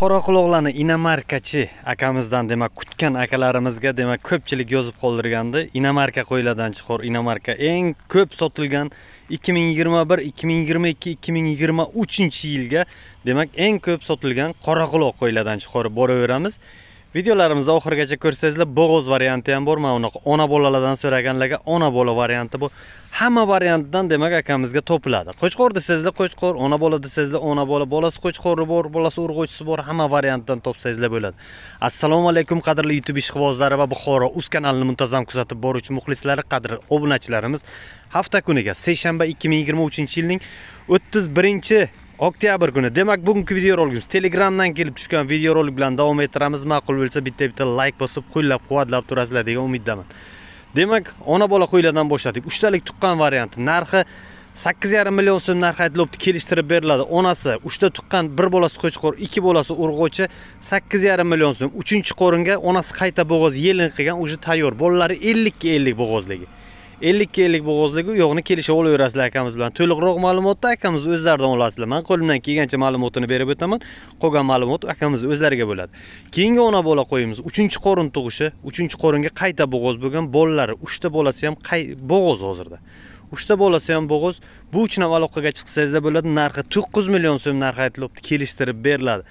qoraquloqlarni inomarkachi akamizdan demak kutgan akalarimizga demak ko'pchilik yozib qoldirgandi inomarka qo'yiladigan chuqur inomarka eng ko'p sotilgan 2021 2022 2023 yilga demak eng ko'p sotilgan qoraquloq qo'yiladigan chuqur boraveramiz videolarimizni oxirigacha ko'rsangizlar bo'g'oz varianti ham bor mana unaqa ona bolalardan so'raganlarga ona bola varianti bu hamma variantdan demak akamizga topiladi qo'chqor desangizlar qo'chqor ona bola desangizlar ona bola bolasi qo'chqori bor bolasi urg'ochisi bor hamma variantdan topsangizlar bo'ladi assalomu alaykum qadrli youtube ishqibozlari va buxoro uz kanalini muntazam kuzatib boruvchi muxlislari qadrli obunachilarimiz hafta kuniga seshanba 2023 yilning 31 oktyabr kuni demak bugungi videorolikimiz telegramdan kelib tushgan videorolik bilan davom ettiramiz ma'qul bo'lsa bitta bitta layk bosib qo'llab quvvatlab turasizlar degan umiddaman demak ona bola qo'ylardan boshladik uchtalik tuqqan varianti narxi sakkiz yarim million so'm narxi aytilyapti kelishtirib beriladi onasi uchta tuqqan bir bolasi qo'chqor ikki bolasi urg'ochi sakkiz yarim million so'm uchinchi qo'ringa onasi qayta bo'g'oz yelin qilgan уже tayyor bolalari ellikka ellik bo'g'ozligi ellikka ellik bo'g'ozligi u yog'ini kelishib olaverasizlar akamiz bilan to'liqroq ma'lumotni akamiz o'zlaridan olasizlar man qo'limdan kelgancha ma'lumotini berib o'taman qolgan ma'lumot akamizni o'zlariga bo'ladi keyingi ona bola qo'yimiz uchinchi qorin tug'ishi uchinchi qoringa qayta bo'g'oz bo'lgan bolalari uchta bolasi ham qay bo'g'oz hozirda uchta bolasi ham bo'g'oz bu uch ham aloqaga chiqsangizlar bo'ladi narxi to'qqiz million so'm narxi aytilyapti kelishtirib beriladi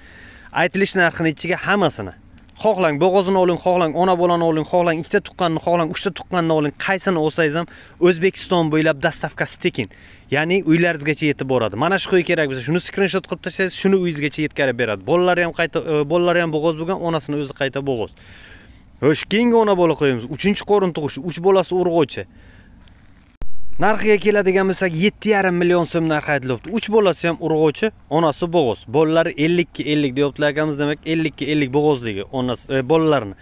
aytilish narxini ichiga hammasini xohlang bo'g'ozini oling xohlang ona bolani oling xohlang ikkita tuqqanni xohlang uchta tuqqanni oling qaysini olsangiz ham o'zbekiston bo'ylab dastavkasi tekin ya'ni uylaringizgacha yetib boradi mana shu qo'y kerak bo'lsa shuni skrinshot qilib tashlaysiz shuni uyingizgacha yetkazib beradi bolalari ham qayta e, bolalari ham bo'g'oz bo'lgan onasini o'zi qayta bo'g'oz xo'sh keyingi ona bola qo'yamiz uchinchi qorin tug'ish uch bolasi urg'ochi narxiga keladigan bo'lsak 7,5 million so'm narx aytilyapti 3 bolasi ham urg'uvchi onasi bo'g'oz 50 ga 50 deyaptilar akamiz demak 50 ga 50 bo'g'ozligi onasi e, bolalarini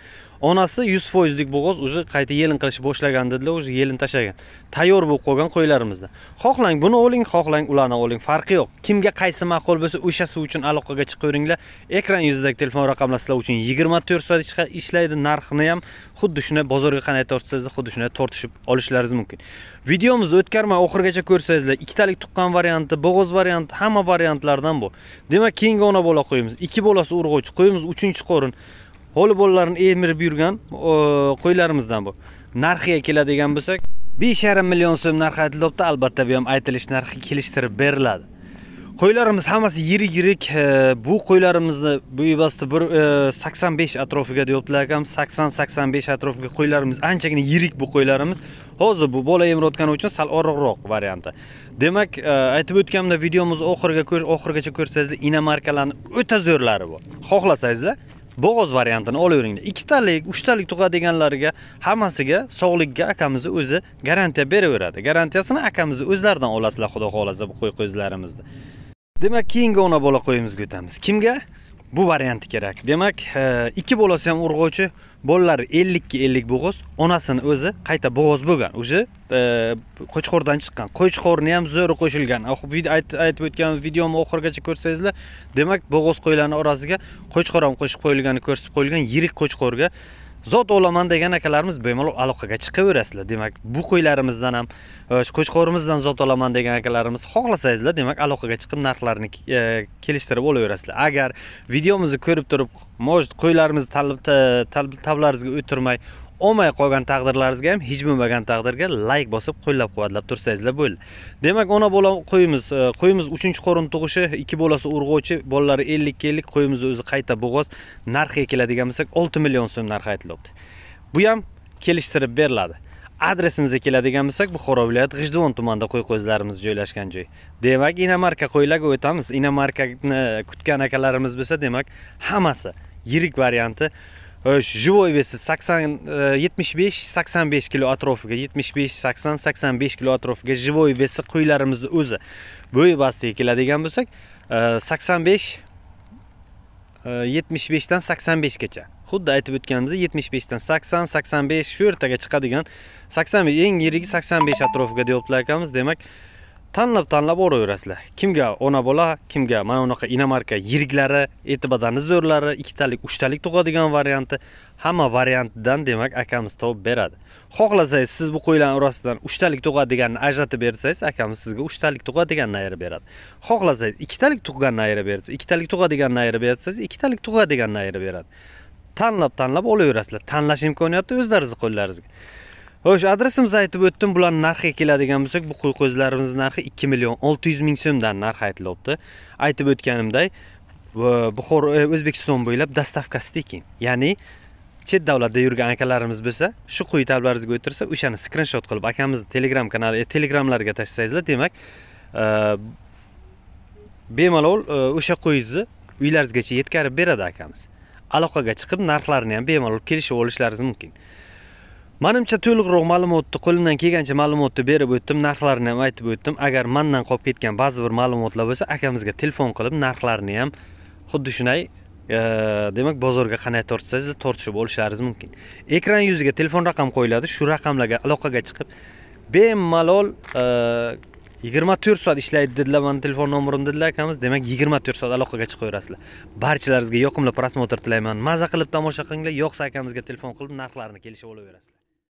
onasi yuz foizlik bo'g'oz уже qayta yelin qilish boshlagan dedilar уже yelin tashlagan tayyor bo'lib qolgan qo'ylarimizda xohlang buni oling xohlang ularni oling farqi yo'q kimga qaysi ma'qul bo'lsa o'shasi uchun aloqaga chiqaveringlar ekran yuzidagi telefon raqamlar sizlar uchun yigirma to'rt soat ishlaydi narxini ham xuddi shunday bozorga qanday tortsangizda xuddi shunday tortishib olishlaringiz mumkin videomizni o'tkazmay oxirigacha ko'rsangizlar ikkitalik tuqqan varianti bo'g'oz varianti hamma variantlardan bor demak keyingi ona bola qo'yimiz ikki bolasi urg'ochi qo'yimiz uchinchi qo'rin hovli bolalarini emirib yurgan qo'ylarimizdan bu narxiga keladigan bo'lsak besh yarim million so'm narxi aytilibdi albatta bu ham aytilish narxi kelishtirib beriladi qo'ylarimiz hammasi yirik yirik e, bu qo'ylarimizni bu bebasda bir e, sakson besh atrofiga deyaptilar akam sakson sakson besh atrofiga qo'ylarimiz anchagina yirik bu qo'ylarimiz hozir bu bola emirayotgani uchun sal oriqroq varianti demak e, aytib o'tganimda videomizni oxiriga oxirigacha ko'rsangizlar ina markalarni o'ta zo'rlari bor xohlasangizlar bo'g'oz variantini olaveringlar ikkitalik uchtalik tug'adiganlariga hammasiga sog'likka akamizni o'zi garantiya beraveradi garantiyasini akamizni o'zlaridan olasizlar xudo xohlasa qo'y qo'zilarimizni demak keyingi ona bola qo'yimizga o'tamiz kimga bu varianti kerak demak e, ikki bolasi ham urg'ovchi bolalari ellikka ellik bo'g'oz onasini o'zi qayta bo'g'oz bo'lgan уже e, qo'chqo'rdan chiqqan qo'chqo'rni ham zo'r qo'shilgan aytib o'tganmiz videomni oxirigacha ko'rsangizlar demak bo'g'oz qo'ylarni orasiga qo'chqor ham qo'shib qo'yilganini ko'rsatib qo'yilgan yirik qo'chqo'rga zot olaman degan akalarimiz bemalol aloqaga chiqaverasizlar demak bu qo'ylarimizdan ham e, qo'chqo'rimizdan zot olaman degan akalarimiz xohlasangizlar demak aloqaga chiqib narxlarini e, kelishtirib olaverasizlar agar videomizni ko'rib turib может qo'ylarimizni tablaringizga o'tirmay olmay qolgan taqdirlaringizga ham hech bo'lmagan taqdirga layk bosib qo'llab quvvatlab tursangizlar bo'ldi demak ona bola qo'yimiz e, qo'yimiz uchinchi qorin tug'ishi ikki bolasi urg'ochi bolalari ellikka ellik qo'yimizni o'zi qayta bo'g'oz narxiga keladigan bo'lsak olti million so'm narxi aytilyapti bu ham kelishtirib beriladi adresimizga keladigan bo'lsak buxoro viloyati g'ijduvon tumanida qo'y qo'zilarimiz joylashgan joy demak inomarka qo'ylarga o'tamiz inomarkani kutgan akalarimiz bo'lsa demak hammasi yirik varianti живой веси 80 75 85 kilo atrofiga 75 80 85 kilo atrofiga живой vesi qo'ylarimizni o'zi bo'yi bastiga keladigan bo'lsak 85 75 dan 85 gacha xuddi aytib o'tganimizdek 75 dan 80 85 shu ertaga chiqadigan 85 eng yirigi 85 atrofiga deyaptilar akamiz demak tanlab tanlab oraverasizlar kimga ona bola kimga mana unaqa inomarka yiriklari eti zo'rlari ikkitalik uchtalik tug'adigan varianti hamma variantdan demak akamiz topib beradi xohlasangiz siz bu qo'ylarni orasidan uchtalik tug'adiganini ajratib bersangiz akamiz sizga uchtalik tug'adiganini ayirib beradi xohlasangiz ikkitalik tug'ganini ayirib bersa ikkitalik tug'adiganini ayirib bersangiz ikkitalik tug'adiganini ayirib beradi tanlab tanlab olaverasizlar tanlash imkoniyati o'zlaringizni qo'llaringizga xo'sh adresimizni aytib o'tdim bularni narxiga keladigan bo'lsak bu qo'y qo'zilarimizni narxi ikki million olti yuz ming so'mdan narxi aytilyapti aytib o'tganimday buxoro e, o'zbekiston bo'ylab dastavkasi tekin ya'ni chet davlatda yurgan akalarimiz bo'lsa shu quyi tablaringizga o'tirsa o'shani skrinshot qilib akamizni telegram kanali e, telegramlarga tashlasangizlar demak e, bemalol o'sha qo'yingizni uylaringizgacha yetkazib beradi akamiz aloqaga chiqib narxlarini ham bemalol kelishib olishlaringiz mumkin manimcha to'liqroq ma'lumotni qo'limdan kelgancha ma'lumotni berib o'tdim narxlarini ham aytib o'tdim agar mandan qolib ketgan ba'zi bir ma'lumotlar bo'lsa akamizga telefon qilib narxlarini ham xuddi shunday e, demak bozorga qanday tortsangizlar tortishib olishlaringiz mumkin ekran yuziga telefon raqam qo'yiladi shu raqamlarga aloqaga chiqib bemalol e, yigirma to'rt soat ishlaydi dedilar mani telefon nomerim dedilar akamiz demak yigirma to'rt soat aloqaga chiqaverasizlar barchalaringizga yoqimli prosmotr tilayman maza qilib tomosha qilinglar yoqsa akamizga telefon qilib narxlarini kelishib olaverasizlar